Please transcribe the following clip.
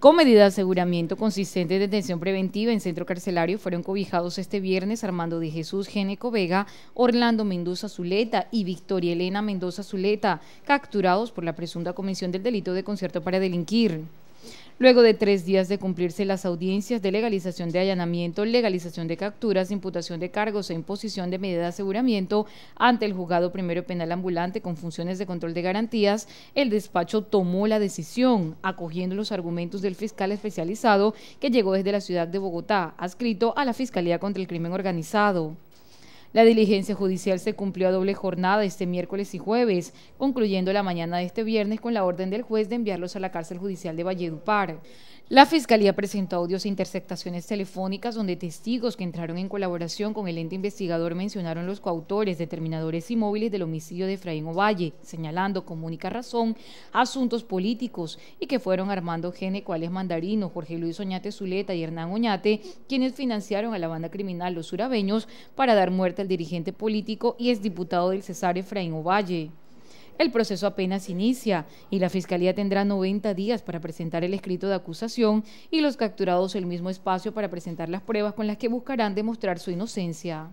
Con medida de aseguramiento consistente de detención preventiva en centro carcelario fueron cobijados este viernes Armando de Jesús Geneco Vega, Orlando Mendoza Zuleta y Victoria Elena Mendoza Zuleta, capturados por la presunta comisión del delito de concierto para delinquir. Luego de tres días de cumplirse las audiencias de legalización de allanamiento, legalización de capturas, imputación de cargos e imposición de medida de aseguramiento ante el juzgado primero penal ambulante con funciones de control de garantías, el despacho tomó la decisión, acogiendo los argumentos del fiscal especializado que llegó desde la ciudad de Bogotá, adscrito a la Fiscalía contra el Crimen Organizado. La diligencia judicial se cumplió a doble jornada este miércoles y jueves, concluyendo la mañana de este viernes con la orden del juez de enviarlos a la cárcel judicial de Valledupar. La Fiscalía presentó audios e interceptaciones telefónicas donde testigos que entraron en colaboración con el ente investigador mencionaron los coautores, determinadores y móviles del homicidio de Efraín Ovalle, señalando con única razón asuntos políticos y que fueron Armando Gene, Cuales Mandarino, Jorge Luis Oñate Zuleta y Hernán Oñate quienes financiaron a la banda criminal Los Surabeños para dar muerte dirigente político y exdiputado del César Efraín Ovalle. El proceso apenas inicia y la Fiscalía tendrá 90 días para presentar el escrito de acusación y los capturados el mismo espacio para presentar las pruebas con las que buscarán demostrar su inocencia.